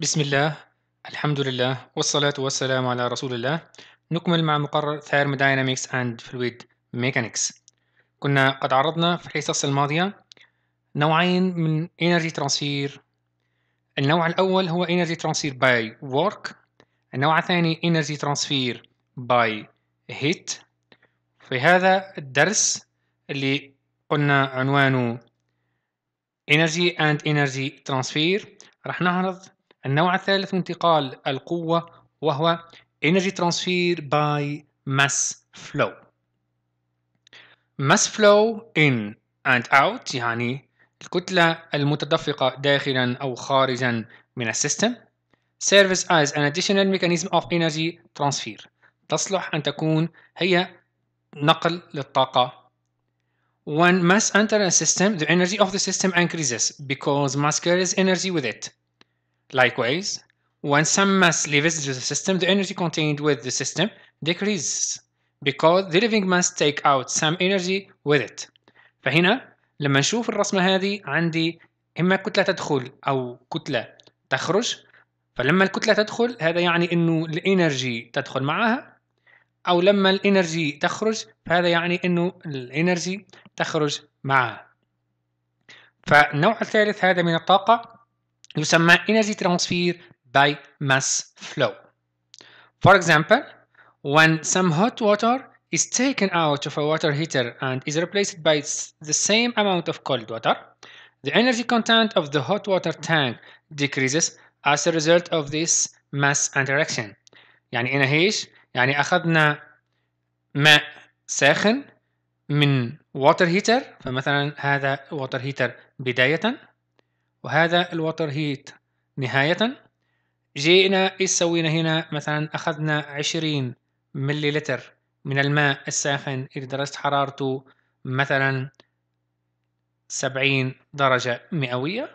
بسم الله الحمد لله والصلاة والسلام على رسول الله نكمل مع مقرر Thermodynamics and Fluid Mechanics كنا قد عرضنا في الحصص الماضية نوعين من Energy Transfer النوع الأول هو Energy Transfer by Work النوع الثاني Energy Transfer by Heat في هذا الدرس اللي قلنا عنوانه Energy and Energy Transfer راح نعرض النوع الثالث من انتقال القوة وهو Energy Transfer by Mass Flow Mass Flow in and out يعني الكتلة المتدفقة داخلا أو خارجا من السيستم serves as an additional mechanism of energy transfer تصلح أن تكون هي نقل للطاقة When mass enters a system, the energy of the system increases because mass carries energy with it. Likewise, when some mass leaves the system, the energy contained with the system decreases because the living mass take out some energy with it. فهنا لما نشوف الرسمة هذه عندي إما كتلة تدخل أو كتلة تخرج فلما الكتلة تدخل هذا يعني إنه الإنرجي تدخل معها أو لما الإنرجي تخرج فهذا يعني إنه الإنرجي تخرج معها فالنوع الثالث هذا من الطاقة يسمى energy transfer by mass flow. For example, when some hot water is taken out of a water heater and is replaced by the same amount of cold water, the energy content of the hot water tank decreases as a result of this mass interaction. يعني هنا يعني اخذنا ماء ساخن من water heater فمثلا هذا water heater بداية وهذا الوتر هيت نهاية جئنا إيش سوينا هنا مثلا أخذنا 20 ملي لتر من الماء الساخن اللي درجة حرارته مثلا 70 درجة مئوية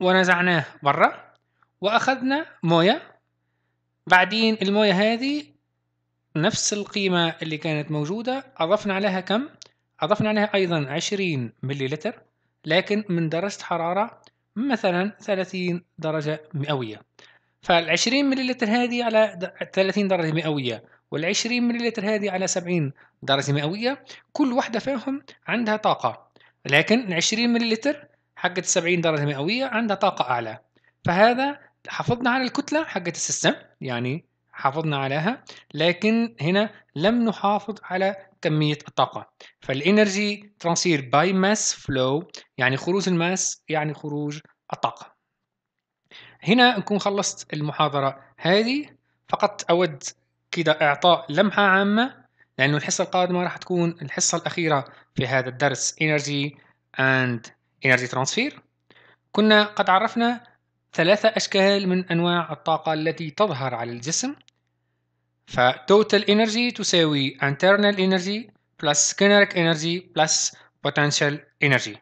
ونزعناه برا وأخذنا موية بعدين الموية هذه نفس القيمة اللي كانت موجودة أضفنا عليها كم؟ أضفنا عليها أيضا 20 ملي لتر لكن من درجة حرارة مثلا 30 درجة مئوية فال20 مليلتر هذه على 30 درجة مئوية وال20 مليلتر هذه على 70 درجة مئوية كل واحدة فيهم عندها طاقة لكن ال20 مليلتر حقت 70 درجة مئوية عندها طاقة أعلى فهذا حافظنا على الكتلة حقت السيستم يعني حافظنا عليها لكن هنا لم نحافظ على كمية الطاقة فالإنرجي ترانسير باي ماس فلو يعني خروج الماس يعني خروج الطاقة هنا نكون خلصت المحاضرة هذه فقط أود كده إعطاء لمحة عامة لأنه الحصة القادمة راح تكون الحصة الأخيرة في هذا الدرس Energy and Energy Transfer كنا قد عرفنا ثلاثة أشكال من أنواع الطاقة التي تظهر على الجسم فتوتال انرجي تساوي internal energy plus kinetic energy plus potential energy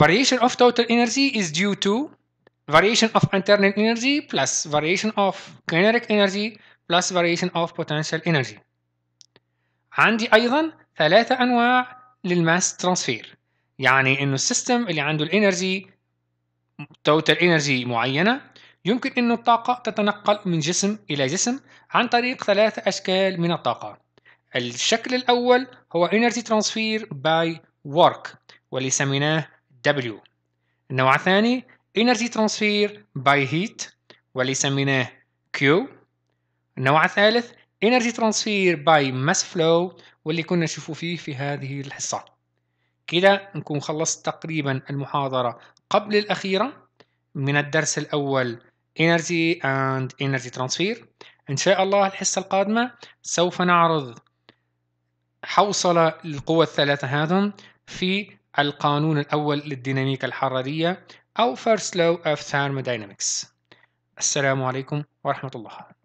variation of total energy is due to variation of internal energy plus variation of kinetic energy plus variation of potential energy عندي ايضا ثلاثة انواع للماس ترانسفير يعني انه السيستم اللي عنده الانرجي توتال انرجي معينة يمكن أن الطاقة تتنقل من جسم إلى جسم عن طريق ثلاثة أشكال من الطاقة الشكل الأول هو Energy Transfer by Work واللي سميناه W النوع الثاني Energy Transfer by Heat واللي سميناه Q النوع الثالث Energy Transfer by Mass Flow واللي كنا نشوفه فيه في هذه الحصة كده نكون خلصت تقريبا المحاضرة قبل الأخيرة من الدرس الأول Energy and Energy Transfer إن شاء الله الحصة القادمة سوف نعرض حوصلة للقوى الثلاثة هذم في القانون الأول للديناميكا الحرارية أو First Law of Thermodynamics السلام عليكم ورحمة الله